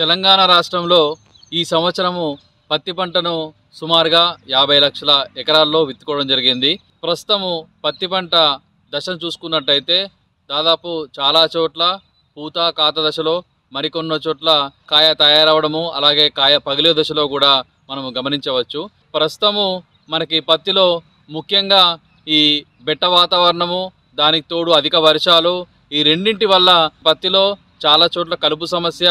తెలంగాణ రాష్ట్రంలో ఈ సంవత్సరము పత్తి పంటను సుమారుగా యాభై లక్షల ఎకరాల్లో విత్తుకోవడం జరిగింది ప్రస్తుతము పత్తి పంట దశను చూసుకున్నట్టయితే దాదాపు చాలా చోట్ల పూత కాత దశలో మరికొన్న చోట్ల కాయ తయారవడము అలాగే కాయ పగిలే దశలో కూడా మనము గమనించవచ్చు ప్రస్తుతము మనకి పత్తిలో ముఖ్యంగా ఈ బెట్ట వాతావరణము దానికి తోడు అధిక వర్షాలు ఈ రెండింటి వల్ల పత్తిలో చాలా చోట్ల కలుపు సమస్య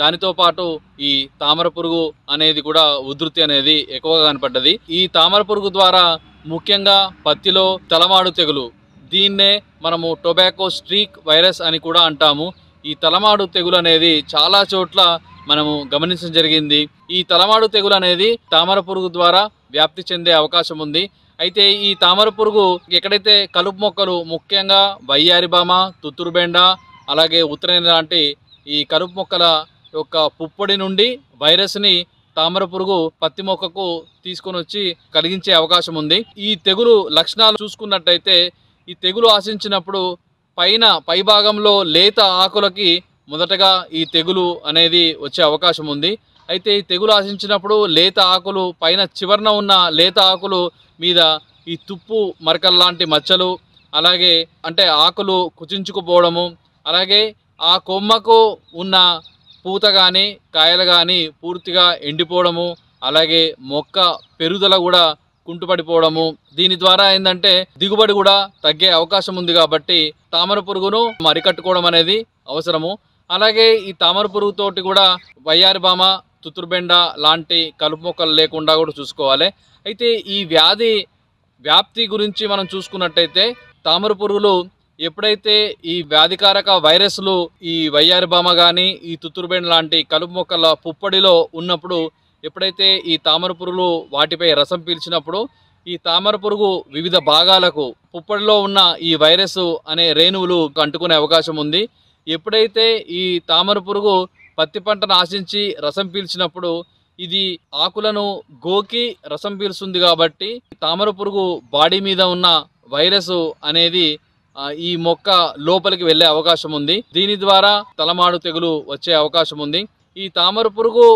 దానితో పాటు ఈ తామర పురుగు అనేది కూడా ఉధృతి అనేది ఎక్కువగా కనపడ్డది ఈ తామర పురుగు ద్వారా ముఖ్యంగా పత్తిలో తలమాడు తెగులు దీన్నే మనము టొబాకో స్ట్రీక్ వైరస్ అని కూడా అంటాము ఈ తలమాడు తెగులు అనేది చాలా చోట్ల మనము గమనించడం జరిగింది ఈ తలమాడు తెగులు అనేది తామర పురుగు ద్వారా వ్యాప్తి చెందే అవకాశం ఉంది అయితే ఈ తామర పురుగు ఎక్కడైతే కలుపు మొక్కలు ముఖ్యంగా వయ్యారిబామ తుత్తురుబెండ అలాగే ఉత్తరైన లాంటి ఈ కలుపు మొక్కల యొక్క పుప్పొడి నుండి వైరస్ని తామర పురుగు పత్తి మొక్కకు తీసుకొని వచ్చి కలిగించే అవకాశం ఉంది ఈ తెగులు లక్షణాలు చూసుకున్నట్టయితే ఈ తెగులు ఆశించినప్పుడు పైన పైభాగంలో లేత ఆకులకి మొదటగా ఈ తెగులు అనేది వచ్చే అవకాశం ఉంది అయితే ఈ తెగులు ఆశించినప్పుడు లేత ఆకులు పైన చివరన ఉన్న లేత ఆకులు మీద ఈ తుప్పు మరకల్లాంటి మచ్చలు అలాగే అంటే ఆకులు కుచించుకుపోవడము అలాగే ఆ కొమ్మకు ఉన్న పూత కానీ కాయలు కానీ పూర్తిగా ఎండిపోవడము అలాగే మొక్క పెరుగుదల కూడా కుంటుపడిపోవడము దీని ద్వారా ఏంటంటే దిగుబడి కూడా తగ్గే అవకాశం ఉంది కాబట్టి తామర పురుగును అరికట్టుకోవడం అనేది అవసరము అలాగే ఈ తామర పురుగుతోటి కూడా వయ్యారి భామ తుతురుబెండ లాంటి కలుపు మొక్కలు లేకుండా కూడా చూసుకోవాలి అయితే ఈ వ్యాధి వ్యాప్తి గురించి మనం చూసుకున్నట్టయితే తామర పురుగులు ఎప్పుడైతే ఈ వ్యాధికారక వైరస్లు ఈ బామ కానీ ఈ తుత్తురుబేన్ లాంటి కలుపు మొక్కల పుప్పడిలో ఉన్నప్పుడు ఎప్పుడైతే ఈ తామర పురుగులు వాటిపై రసం పీల్చినప్పుడు ఈ తామర పురుగు వివిధ భాగాలకు పుప్పడిలో ఉన్న ఈ వైరస్ అనే రేణువులు కంటుకునే అవకాశం ఉంది ఎప్పుడైతే ఈ తామర పురుగు పత్తి పంటను ఆశించి రసం పీల్చినప్పుడు ఇది ఆకులను గోకి రసం పీల్చుంది కాబట్టి తామర పురుగు బాడీ మీద ఉన్న వైరస్ అనేది ఈ మొక్క లోపలికి వెళ్ళే అవకాశం ఉంది దీని ద్వారా తలమాడు తెగులు వచ్చే అవకాశం ఉంది ఈ తామర పురుగు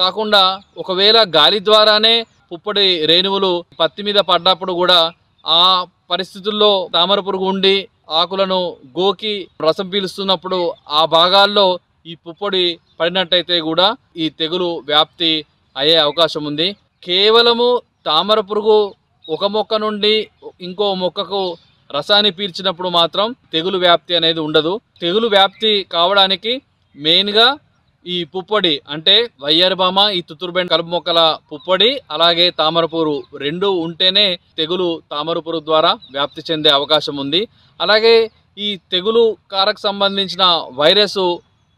కాకుండా ఒకవేళ గాలి ద్వారానే పుప్పడి రేణువులు పత్తి మీద పడ్డప్పుడు కూడా ఆ పరిస్థితుల్లో తామర పురుగు ఉండి ఆకులను గోకి రసం పీలుస్తున్నప్పుడు ఆ భాగాల్లో ఈ పుప్పొడి పడినట్టయితే కూడా ఈ తెగులు వ్యాప్తి అయ్యే అవకాశం ఉంది కేవలము తామర పురుగు ఒక మొక్క నుండి ఇంకో మొక్కకు రసాన్ని పీల్చినప్పుడు మాత్రం తెగులు వ్యాప్తి అనేది ఉండదు తెగులు వ్యాప్తి కావడానికి మెయిన్గా ఈ పుప్పొడి అంటే వయ్యారిబామ ఈ తుతుర్బెండ్ కలుపు మొక్కల పుప్పొడి అలాగే తామరపూరు రెండు ఉంటేనే తెగులు తామరపూరు ద్వారా వ్యాప్తి చెందే అవకాశం ఉంది అలాగే ఈ తెగులు కారకు సంబంధించిన వైరస్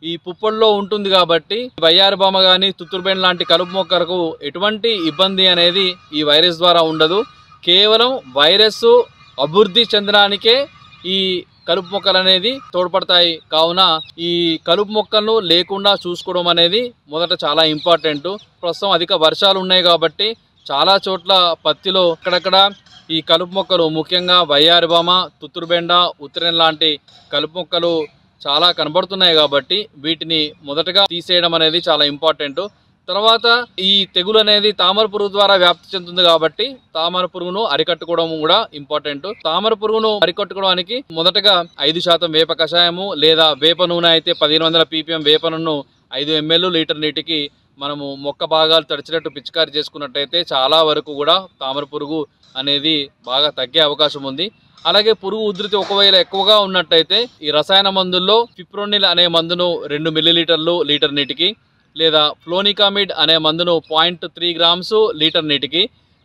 ఈ పుప్పొడిలో ఉంటుంది కాబట్టి వయ్యారిబామ కానీ తుతుర్బెండ్ లాంటి కలుపు మొక్కలకు ఎటువంటి ఇబ్బంది అనేది ఈ వైరస్ ద్వారా ఉండదు కేవలం వైరస్ అభివృద్ధి చెందడానికే ఈ కలుపు మొక్కలు అనేది తోడ్పడతాయి కావున ఈ కలుపు మొక్కలను లేకుండా చూసుకోవడం అనేది మొదట చాలా ఇంపార్టెంట్ ప్రస్తుతం అధిక వర్షాలు ఉన్నాయి కాబట్టి చాలా చోట్ల పత్తిలో అక్కడక్కడ ఈ కలుపు మొక్కలు ముఖ్యంగా వయ్యారిబామ తుత్తురుబెండ ఉత్తరేన్ లాంటి కలుపు మొక్కలు చాలా కనబడుతున్నాయి కాబట్టి వీటిని మొదటగా తీసేయడం అనేది చాలా ఇంపార్టెంట్ తర్వాత ఈ తెగులు అనేది తామర పురుగు ద్వారా వ్యాప్తి చెందుతుంది కాబట్టి తామర పురుగును అరికట్టుకోవడం కూడా ఇంపార్టెంట్ తామర పురుగును అరికట్టుకోవడానికి మొదటగా ఐదు శాతం వేప కషాయము లేదా వేప నూనె అయితే పదిహేను వందల పీపీఎం వేప నూనె ఐదు ఎంఎల్ లీటర్ నీటికి మనము మొక్క భాగాలు తడిచినట్టు పిచికారి చేసుకున్నట్టయితే చాలా వరకు కూడా తామర పురుగు అనేది బాగా తగ్గే అవకాశం ఉంది అలాగే పురుగు ఉధృతి ఒకవేళ ఎక్కువగా ఉన్నట్టయితే ఈ రసాయన మందుల్లో ఫిప్రోనిల్ అనే మందును రెండు మిల్లీలీటర్లు లీటర్ నీటికి లేదా ఫ్లోనికామిడ్ అనే మందును పాయింట్ త్రీ గ్రామ్స్ లీటర్ నీటికి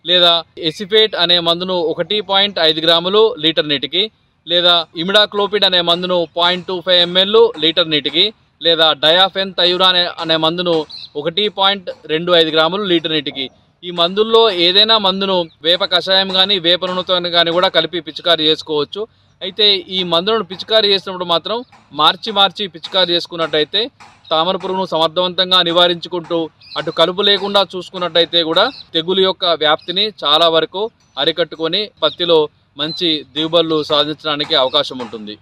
లేదా ఎసిఫేట్ అనే మందును ఒకటి పాయింట్ ఐదు గ్రాములు లీటర్ నీటికి లేదా ఇమిడాక్లోపిడ్ అనే మందును point two five ML litre నీటికి లేదా డయాఫెన్ తయురా అనే మందును ఒకటి పాయింట్ రెండు ఐదు గ్రాములు లీటర్ నీటికి ఈ మందుల్లో ఏదైనా మందును వేప కషాయం కానీ వేప నూనెతో కానీ కూడా కలిపి పిచికారి చేసుకోవచ్చు అయితే ఈ మందులను పిచికారీ చేసినప్పుడు మాత్రం మార్చి మార్చి పిచికారీ చేసుకున్నట్టయితే తామర పురుగును సమర్థవంతంగా నివారించుకుంటూ అటు కలుపు లేకుండా చూసుకున్నట్టయితే కూడా తెగులు యొక్క వ్యాప్తిని చాలా వరకు అరికట్టుకొని పత్తిలో మంచి దిగుబడులు సాధించడానికి అవకాశం ఉంటుంది